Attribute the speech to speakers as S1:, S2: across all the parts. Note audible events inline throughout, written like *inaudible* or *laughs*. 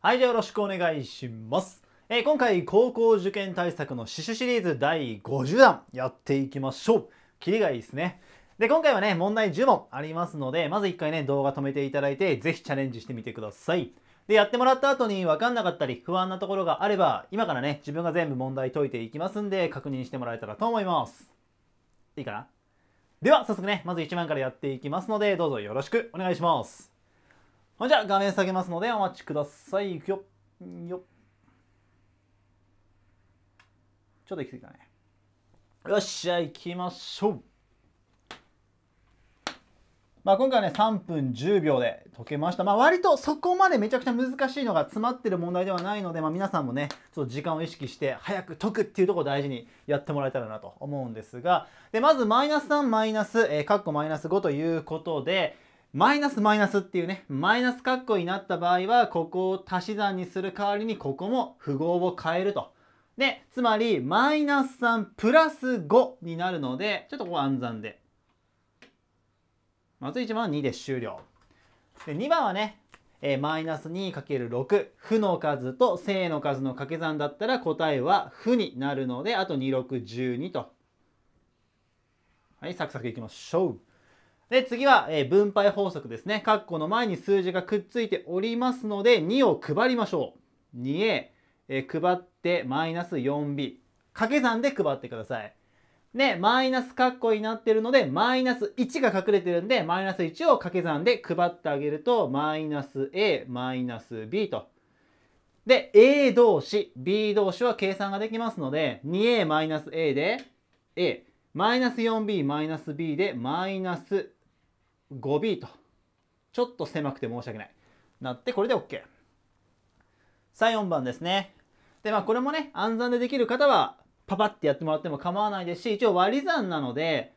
S1: はい、じゃあよろしくお願いします。えー、今回、高校受験対策の死守シリーズ第50弾、やっていきましょう。キリがいいですね。で、今回はね、問題10問ありますので、まず1回ね、動画止めていただいて、ぜひチャレンジしてみてください。で、やってもらった後に分かんなかったり、不安なところがあれば、今からね、自分が全部問題解いていきますんで、確認してもらえたらと思います。いいかなでは、早速ね、まず1番からやっていきますので、どうぞよろしくお願いします。ほんじゃ、画面下げますのでお待ちください。いくよ。よちょっと行き過ぎたね。よっしゃ、行きましょう。まあ、今回はね、3分10秒で解けました。まあ、割とそこまでめちゃくちゃ難しいのが詰まってる問題ではないので、まあ、皆さんもね、ちょっと時間を意識して早く解くっていうところを大事にやってもらえたらなと思うんですが、で、まずマイナス3マイナス、えカッコマイナス5ということで、マイナスマイナスっていうね、マイナス括弧になった場合は、ここを足し算にする代わりに、ここも符号を変えると。で、つまり、マイナス3プラス5になるので、ちょっとここ暗算で。まず1番は2で終了。で、2番はね、えー、マイナス 2×6 負の数と正の数の掛け算だったら答えは負になるのであと2612とはいサクサクいきましょうで、次は、えー、分配法則ですね。括弧の前に数字がくっついておりますので、2を配りましょう。2A、えー、配ってマイナス 4B。掛け算で配ってください。で、マイナス括弧になってるので、マイナス1が隠れてるんで、マイナス1を掛け算で配ってあげると、マイナス A、マイナス B と。で、A 同士、B 同士は計算ができますので、2A マイナス A で、A、マイナス 4B マイナス B で、マイナス 5B と、ちょっと狭くて申し訳ない。なって、これで OK。さあ、4番ですね。で、まあ、これもね、暗算でできる方は、パパってやってもらっても構わないですし、一応割り算なので、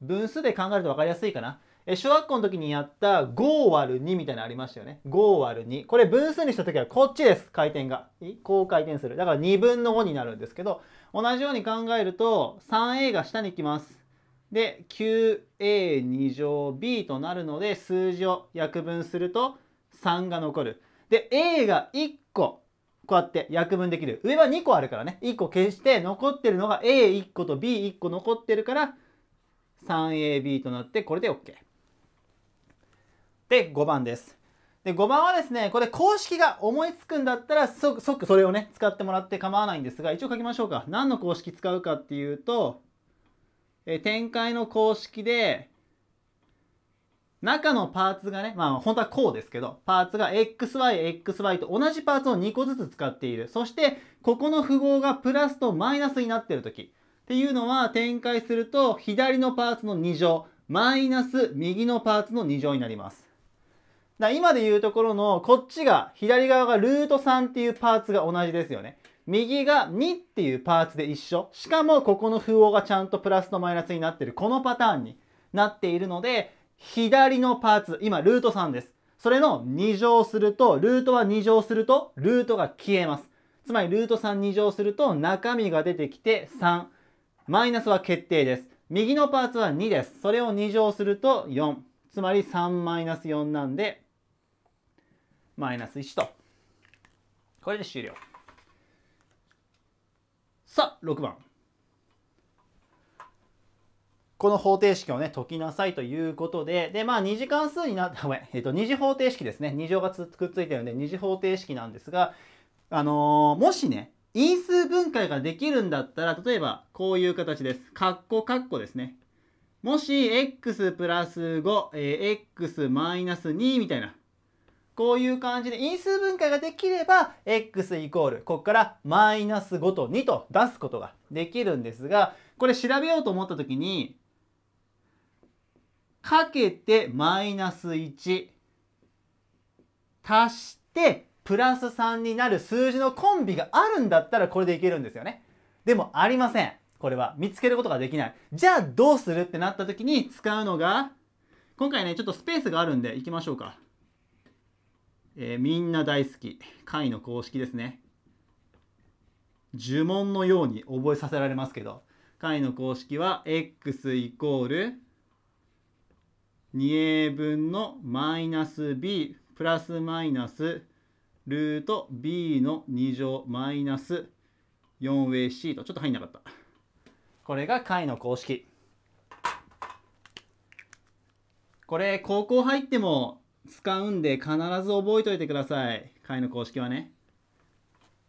S1: 分数で考えると分かりやすいかな。え小学校の時にやった5割る2みたいなのありましたよね。5割る2。これ分数にした時はこっちです。回転が。こう回転する。だから2分の5になるんですけど、同じように考えると 3a が下に行きます。で 9a 乗 b となるので数字を約分すると3が残る。で a が1個こうやって約分できる。上は2個あるからね1個消して残ってるのが a1 個と b1 個残ってるから 3ab となってこれで OK。で5番です。で5番はですねこれ公式が思いつくんだったら即それをね使ってもらって構わないんですが一応書きましょうか。何の公式使うかっていうとえ展開の公式で、中のパーツがね、まあ本当はこうですけど、パーツが XY、XY と同じパーツを2個ずつ使っている。そして、ここの符号がプラスとマイナスになってる時っていうのは展開すると、左のパーツの2乗、マイナス右のパーツの2乗になります。だ今で言うところの、こっちが、左側がルート3っていうパーツが同じですよね。右が2っていうパーツで一緒。しかもここの符号がちゃんとプラスとマイナスになってる。このパターンになっているので、左のパーツ、今ルート3です。それの2乗すると、ルートは2乗すると、ルートが消えます。つまりルート3 2乗すると中身が出てきて3。マイナスは決定です。右のパーツは2です。それを2乗すると4。つまり3マイナス4なんで、マイナス1と。これで終了。さあ6番この方程式をね解きなさいということででまあ2次関数になった *laughs* ごめん、えー、と2次方程式ですね2乗がくっついてるんで2次方程式なんですがあのー、もしね因数分解ができるんだったら例えばこういう形です括弧括弧ですねもし x プラス 5x マイナス2みたいなこういう感じで因数分解ができれば、x イコール、ここからマイナス5と2と出すことができるんですが、これ調べようと思った時に、かけてマイナス1、足してプラス3になる数字のコンビがあるんだったらこれでいけるんですよね。でもありません。これは見つけることができない。じゃあどうするってなった時に使うのが、今回ね、ちょっとスペースがあるんで行きましょうか。えー、みんな大好き解の公式ですね呪文のように覚えさせられますけど解の公式は x イコール 2a 分のマイナス b プラスマイナスルート b の2乗マイナス 4ac とちょっと入んなかったこれが解の公式これ高校入っても使うんで必ず覚えておいてください。解の公式はね。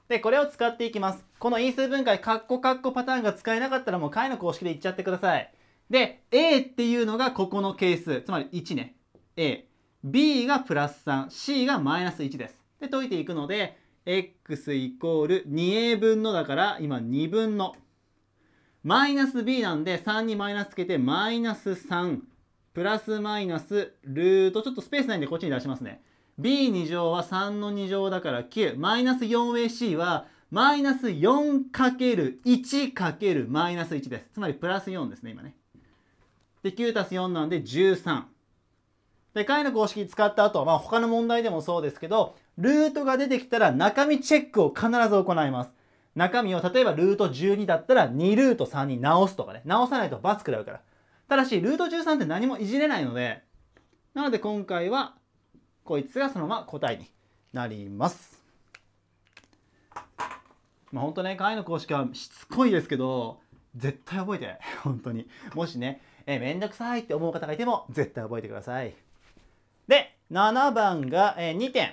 S1: で、これを使っていきます。この因数分解、カッコカッコパターンが使えなかったらもう解の公式でいっちゃってください。で、A っていうのがここの係数、つまり1ね。A。B がプラス 3C がマイナス1です。で解いていくので x イコール 2a 分のだから今2分のマイナス b なんで3にマイナスつけてマイナス3プラスマイナスルート、ちょっとスペースないんでこっちに出しますね。b2 乗は3の2乗だから9、マイナス 4ac はマイナス 4×1× マイナス1です。つまりプラス4ですね、今ね。で、9たす4なんで13。で、解の公式使った後、まあ他の問題でもそうですけど、ルートが出てきたら中身チェックを必ず行います。中身を例えばルート12だったら2ルート3に直すとかね。直さないと罰食らうから。ただし、ルート13って何もいじれないので、なので今回は、こいつがそのまま答えになります。まあ本当ね、解の公式はしつこいですけど、絶対覚えて、本当に。もしね、え、めんどくさいって思う方がいても、絶対覚えてください。で、7番が、え2点。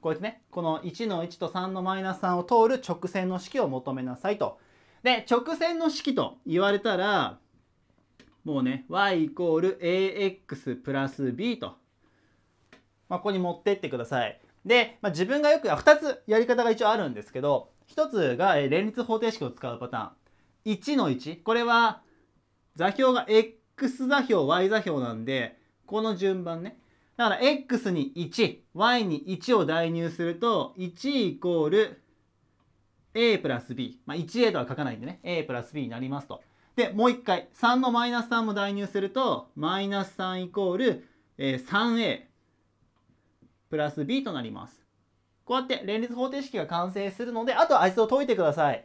S1: こいつね、この1の1と3のマイナス3を通る直線の式を求めなさいと。で、直線の式と言われたら、もうね y イコール ax プラス b と、まあ、ここに持ってってください。で、まあ、自分がよく2つやり方が一応あるんですけど1つが連立方程式を使うパターン1の1これは座標が x 座標 y 座標なんでこの順番ねだから x に 1y に1を代入すると1イコール a プラス b、まあ、1a とは書かないんでね a プラス b になりますと。で、もう一回、3のマイナス3も代入すると、マイナス3イコール、え 3a プラス b となります。こうやって連立方程式が完成するので、あとはあいつを解いてください。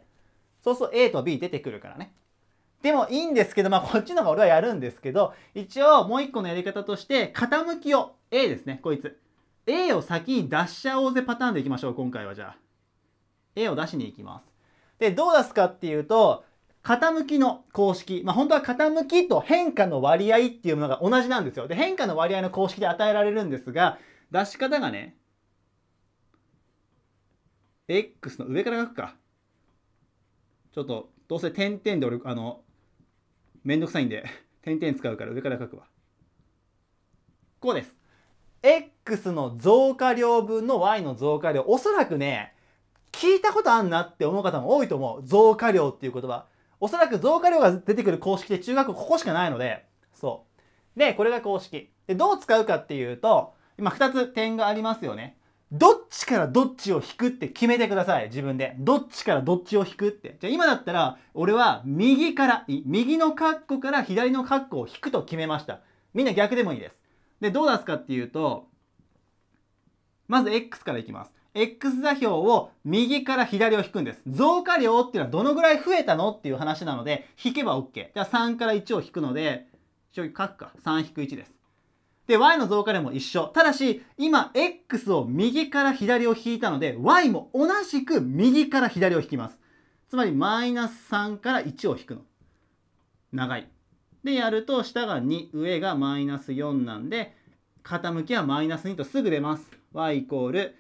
S1: そうすると a と b 出てくるからね。でもいいんですけど、まあこっちの方が俺はやるんですけど、一応もう一個のやり方として、傾きを、a ですね、こいつ。a を先に出しちゃおうぜパターンでいきましょう、今回はじゃあ。a を出しに行きます。で、どう出すかっていうと、傾きの公式、まあ、本当は傾きと変化の割合っていうものが同じなんですよ。で、変化の割合の公式で与えられるんですが、出し方がね、x の上から書くか。ちょっと、どうせ点々で俺、あの、めんどくさいんで、*laughs* 点々使うから上から書くわ。こうです。x の増加量分の y の増加量。おそらくね、聞いたことあんなって思う方も多いと思う。増加量っていう言葉。おそらく増加量が出てくる公式で中学校ここしかないので、そう。で、これが公式。で、どう使うかっていうと、今2つ点がありますよね。どっちからどっちを引くって決めてください。自分で。どっちからどっちを引くって。じゃあ今だったら、俺は右から、右のカッコから左のカッコを引くと決めました。みんな逆でもいいです。で、どう出すかっていうと、まず X からいきます。x 座標を右から左を引くんです。増加量っていうのはどのぐらい増えたのっていう話なので、引けば OK。じゃあ3から1を引くので、一応書くか。3-1です。で、y の増加量も一緒。ただし、今、x を右から左を引いたので、y も同じく右から左を引きます。つまり、マイナス3から1を引くの。長い。で、やると、下が2、上がマイナス4なんで、傾きはマイナス2とすぐ出ます。y イコール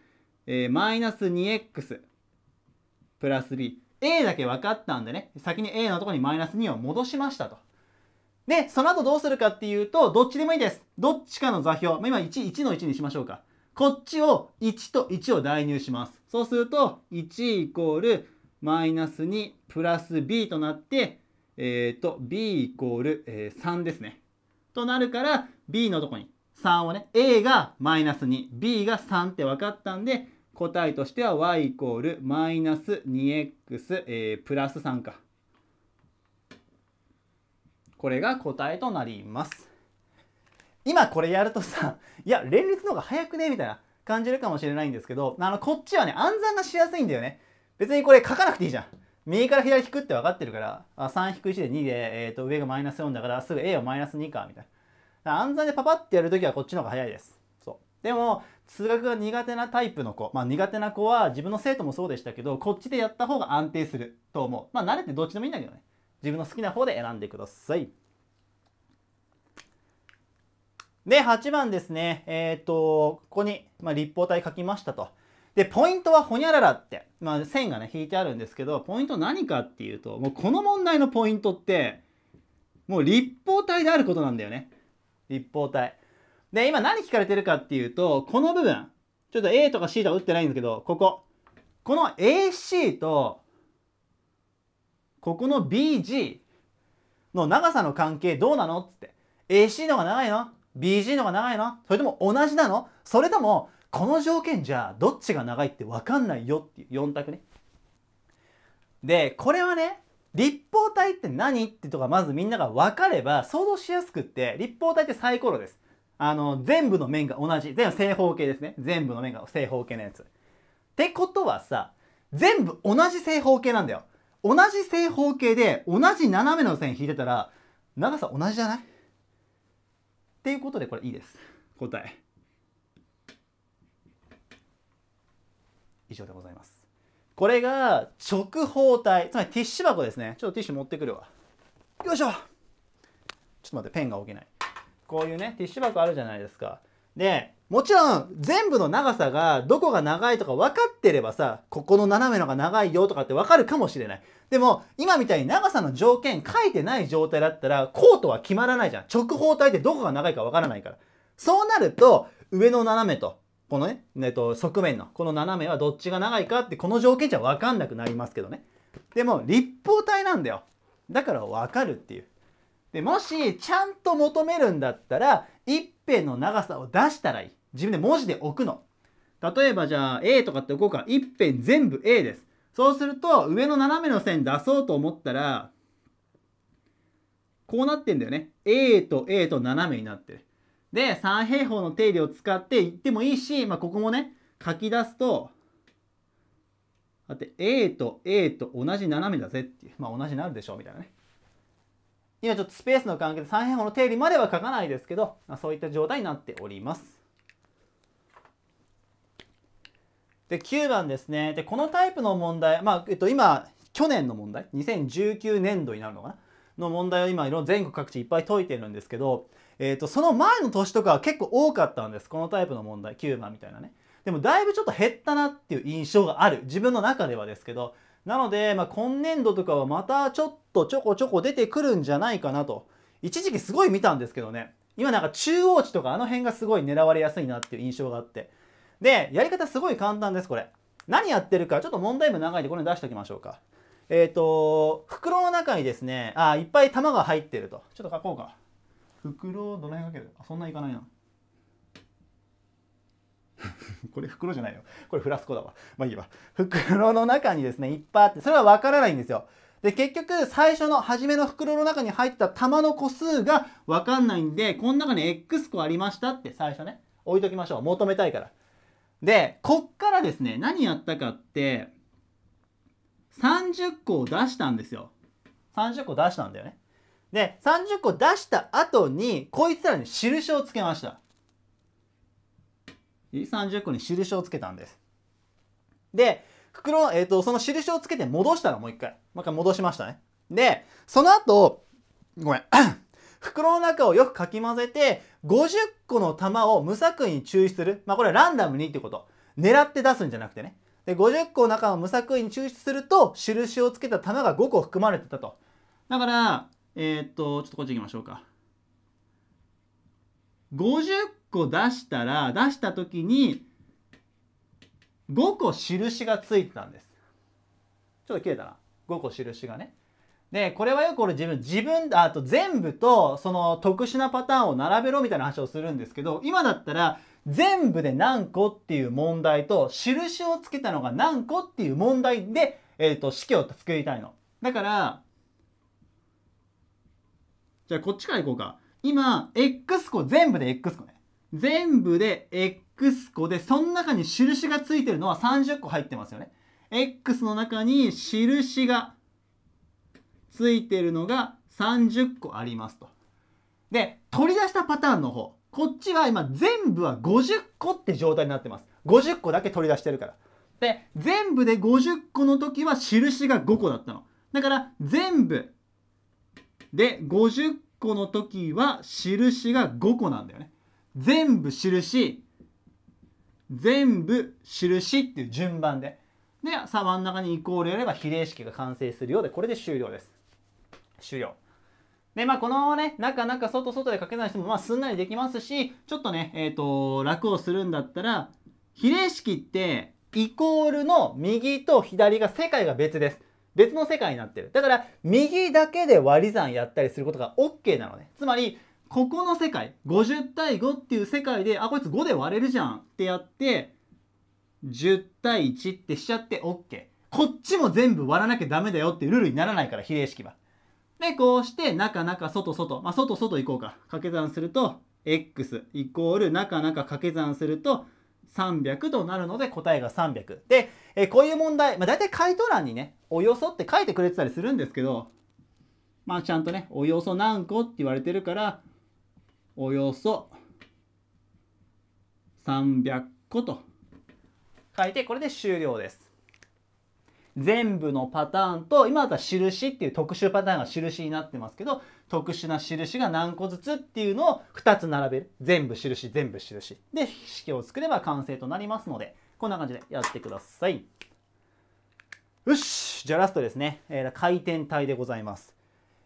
S1: えー、マイナス 2x プラス b。a だけ分かったんでね、先に a のところにマイナス2を戻しましたと。で、その後どうするかっていうと、どっちでもいいです。どっちかの座標、今1、1の1にしましょうか。こっちを1と1を代入します。そうすると、1イコールマイナス2プラス b となって、えっ、ー、と、b イコール、えー、3ですね。となるから、b のとこに3をね、a がマイナス2、b が3って分かったんで、答えとしては y イコールマイナス 2x、えプラス3か。これが答えとなります。今これやるとさ、いや、連立の方が早くねみたいな感じるかもしれないんですけど、あの、こっちはね、暗算がしやすいんだよね。別にこれ書かなくていいじゃん。右から左引くって分かってるから、3-1で2で、えー、と上がマイナス4だから、すぐ A をマイナス2か、みたいな。暗算でパパってやるときはこっちの方が早いです。そう。でも、数学が苦手なタイプの子、まあ、苦手な子は自分の生徒もそうでしたけどこっちでやった方が安定すると思うまあ慣れてどっちでもいいんだけどね自分の好きな方で選んでくださいで8番ですねえっ、とここに、まあ、立方体書きましたとでポイントはほにゃららって、まあ、線がね引いてあるんですけどポイント何かっていうともうこの問題のポイントってもう立方体であることなんだよね立方体で、今何聞かれてるかっていうと、この部分、ちょっと A とか C とか打ってないんだけど、ここ。この AC と、ここの BG の長さの関係どうなのつって。AC の方が長いの ?BG の方が長いのそれとも同じなのそれとも、この条件じゃどっちが長いって分かんないよっていう4択ね。で、これはね、立方体って何ってとかまずみんなが分かれば想像しやすくって、立方体ってサイコロです。あの、全部の面が同じ。全部正方形ですね。全部の面が正方形のやつ。ってことはさ、全部同じ正方形なんだよ。同じ正方形で同じ斜めの線引いてたら、長さ同じじゃないっていうことでこれいいです。答え。以上でございます。これが直方体、つまりティッシュ箱ですね。ちょっとティッシュ持ってくるわ。よいしょちょっと待って、ペンが置けない。こういうねティッシュ箱あるじゃないですか。でもちろん全部の長さがどこが長いとか分かってればさここの斜めのが長いよとかって分かるかもしれないでも今みたいに長さの条件書いてない状態だったらコートは決まらないじゃん直方体ってどこが長いか分からないからそうなると上の斜めとこのね、えっと、側面のこの斜めはどっちが長いかってこの条件じゃ分かんなくなりますけどねでも立方体なんだよだから分かるっていうでもしちゃんと求めるんだったら一辺の長さを出したらいい自分で文字で置くの例えばじゃあ A とかって置こうか一辺全部 A ですそうすると上の斜めの線出そうと思ったらこうなってんだよね A と A と斜めになってるで三平方の定理を使っていってもいいし、まあ、ここもね書き出すとだって A と A と同じ斜めだぜっていうまあ同じになるでしょうみたいなね今ちょっとスペースの関係で三辺法の定理までは書かないですけど、まあ、そういった状態になっております。で、9番ですね。で、このタイプの問題、まあ、えっと、今、去年の問題、2019年度になるのかなの問題を今、いろいろ全国各地いっぱい解いてるんですけど、えっと、その前の年とかは結構多かったんです。このタイプの問題、9番みたいなね。でも、だいぶちょっと減ったなっていう印象がある。自分の中ではですけど、なので、まあ、今年度とかはまたちょっとちょこちょこ出てくるんじゃないかなと。一時期すごい見たんですけどね。今なんか中央値とかあの辺がすごい狙われやすいなっていう印象があって。で、やり方すごい簡単です、これ。何やってるか、ちょっと問題文長いんでこれ出しておきましょうか。えっ、ー、と、袋の中にですね、あ、いっぱい玉が入ってると。ちょっと書こうか。袋、どの辺かけるあ、そんないかないな。*laughs* これ袋じゃないよ。これフラスコだわ。まあいいわ。袋の中にですね、いっぱいあって、それはわからないんですよ。で、結局、最初の初めの袋の中に入った玉の個数がわかんないんで、この中に X 個ありましたって最初ね、置いときましょう。求めたいから。で、こっからですね、何やったかって、30個を出したんですよ。30個出したんだよね。で、30個出した後に、こいつらに印をつけました。30個に印をつけたんです。で、袋、えっ、ー、と、その印をつけて戻したの、もう一回。もう一回戻しましたね。で、その後、ごめん。*coughs* 袋の中をよくかき混ぜて、50個の玉を無作為に抽出する。まあ、これはランダムにってこと。狙って出すんじゃなくてね。で、50個の中を無作為に抽出すると、印をつけた玉が5個含まれてたと。だから、えー、っと、ちょっとこっち行きましょうか。50個出したら出した時に5個印がついてたんです。ちょっと切れたな。5個印がね。で、これはよく俺自分、自分、あと全部とその特殊なパターンを並べろみたいな話をするんですけど、今だったら全部で何個っていう問題と、印をつけたのが何個っていう問題で、えっ、ー、と、式を作りたいの。だから、じゃあこっちからいこうか。今、X 個全部で X 個ね。全部で X 個で、その中に印がついてるのは30個入ってますよね。X の中に印がついてるのが30個ありますと。で、取り出したパターンの方。こっちは今全部は50個って状態になってます。50個だけ取り出してるから。で、全部で50個の時は印が5個だったの。だから全部で50個の時は印が5個なんだよね。全部印全部印っていう順番ででさあ真ん中にイコールやれば比例式が完成するようでこれで終了です終了でまあこのね中中外外でかけ算してもまあすんなりできますしちょっとねえっ、ー、と楽をするんだったら比例式ってイコールの右と左が世界が別です別の世界になってるだから右だけで割り算やったりすることが OK なのねつまりここの世界50対5っていう世界であこいつ5で割れるじゃんってやって10対1ってしちゃって OK こっちも全部割らなきゃダメだよっていうルールにならないから比例式は。でこうして中中外外まあ外外行こうか掛け算すると x イコール中中掛け算すると300となるので答えが300。で、えこういう問題、まあ、大体回答欄にね、およそって書いてくれてたりするんですけど、まあちゃんとね、およそ何個って言われてるから、およそ300個と書いてこれで終了です。全部のパターンと今だったら印っていう特殊パターンが印になってますけど特殊な印が何個ずつっていうのを2つ並べる全部印全部印で式を作れば完成となりますのでこんな感じでやってくださいよしじゃあラストですね、えー、回転体でございます、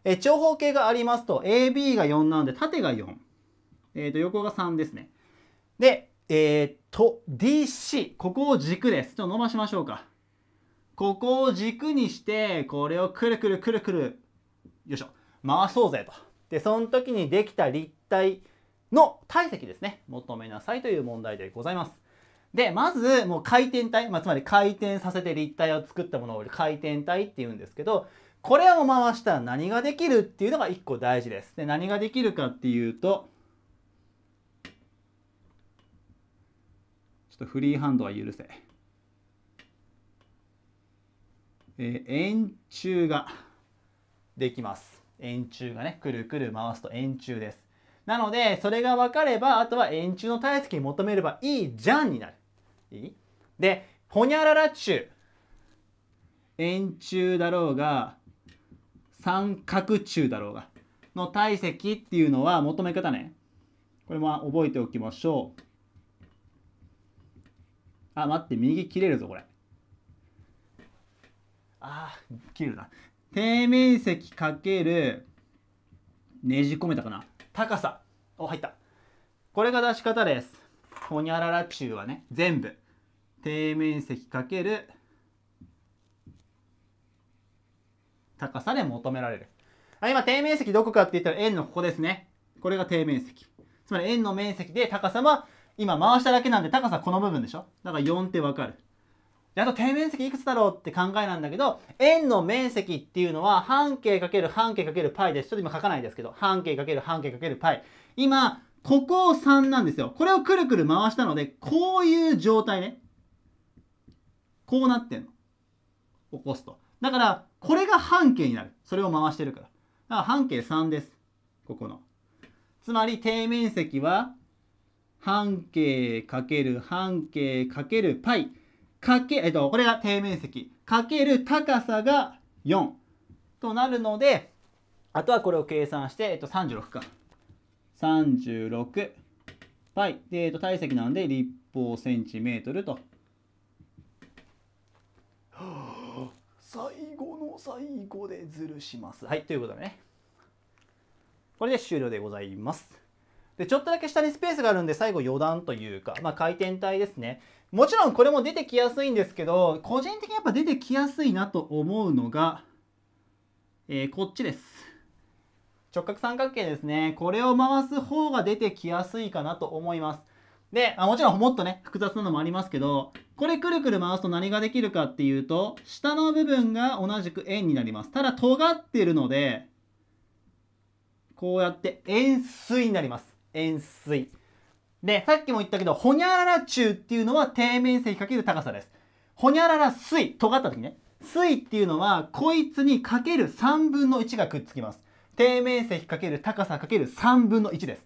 S1: えー、長方形がありますと AB が4なので縦が4えー、と横が3ですね。で、えっ、ー、と、DC、ここを軸です。ちょっと伸ばしましょうか。ここを軸にして、これをくるくるくるくる、よいしょ、回そうぜと。で、その時にできた立体の体積ですね。求めなさいという問題でございます。で、まず、もう回転体、まあ、つまり回転させて立体を作ったものを回転体って言うんですけど、これを回したら何ができるっていうのが一個大事です。で、何ができるかっていうと、とフリーハンドは許せ。えー、円柱ができます。円柱がね、くるくる回すと円柱です。なので、それが分かれば、あとは円柱の体積求めればいいじゃんになる。いいで、ほにゃらら柱。円柱だろうが、三角柱だろうが、の体積っていうのは求め方ね。これも覚えておきましょう。あ、待って、右切れるぞ、これ。あ切るな。底面積かける、ねじ込めたかな。高さ。お、入った。これが出し方です。ほにゃらら中はね、全部。底面積かける、高さで求められる。あ今、底面積どこかって言ったら円のここですね。これが底面積。つまり円の面積で高さは今回しただけなんで高さこの部分でしょだから4ってわかるであと底面積いくつだろうって考えなんだけど円の面積っていうのは半径×半径 ×π ですちょっと今書かないですけど半径×半径 ×π 今ここを3なんですよこれをくるくる回したのでこういう状態ねこうなってんの起こすとだからこれが半径になるそれを回してるからだから半径3ですここのつまり底面積は半径かける半径かける π かけ、えっと、これが底面積かける高さが4となるのであとはこれを計算して、えっと、36か。36パイ。で、えっと、体積なので立方センチメートルと。最後の最後でズルします。はい、ということでね。これで終了でございます。で、ちょっとだけ下にスペースがあるんで、最後余談というか、まあ、回転体ですね。もちろんこれも出てきやすいんですけど、個人的にやっぱ出てきやすいなと思うのが、えー、こっちです。直角三角形ですね。これを回す方が出てきやすいかなと思います。で、あもちろんもっとね、複雑なのもありますけど、これくるくる回すと何ができるかっていうと、下の部分が同じく円になります。ただ、尖ってるので、こうやって円錐になります。円錐。で、さっきも言ったけど、ほにゃらら中っていうのは底面積かける高さです。ほにゃらら水、尖った時ね。水っていうのは、こいつにかける3分の1がくっつきます。底面積かける高さかける3分の1です。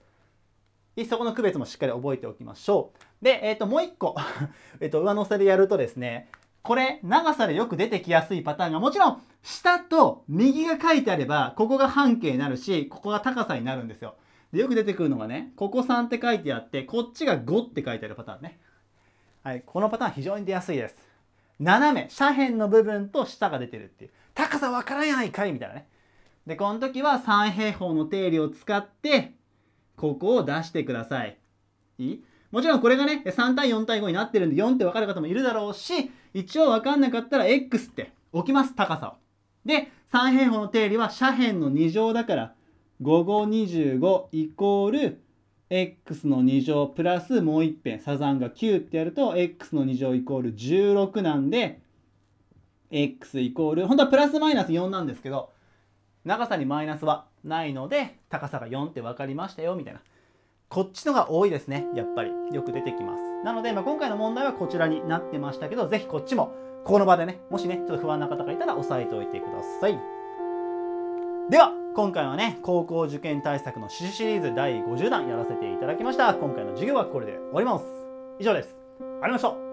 S1: でそこの区別もしっかり覚えておきましょう。で、えっ、ー、と、もう一個、*laughs* えっと、上乗せでやるとですね、これ、長さでよく出てきやすいパターンが、もちろん、下と右が書いてあれば、ここが半径になるし、ここが高さになるんですよ。でよく出てくるのがねここ3って書いてあってこっちが5って書いてあるパターンねはいこのパターン非常に出やすいです斜め斜辺の部分と下が出てるっていう高さわからないかいみたいなねでこの時は三平方の定理を使ってここを出してくださいいいもちろんこれがね3対4対5になってるんで4って分かる方もいるだろうし一応分かんなかったら x って置きます高さをで三平方の定理は斜辺の2乗だから5五25イコール x の2乗プラスもう一遍サザンが9ってやると x の2乗イコール16なんで x イコール本当はプラスマイナス4なんですけど長さにマイナスはないので高さが4って分かりましたよみたいなこっちのが多いですねやっぱりよく出てきますなので、まあ、今回の問題はこちらになってましたけど是非こっちもこの場でねもしねちょっと不安な方がいたら押さえておいてくださいでは今回はね高校受験対策の詩シリーズ第50弾やらせていただきました今回の授業はこれで終わります以上ですありがとうございました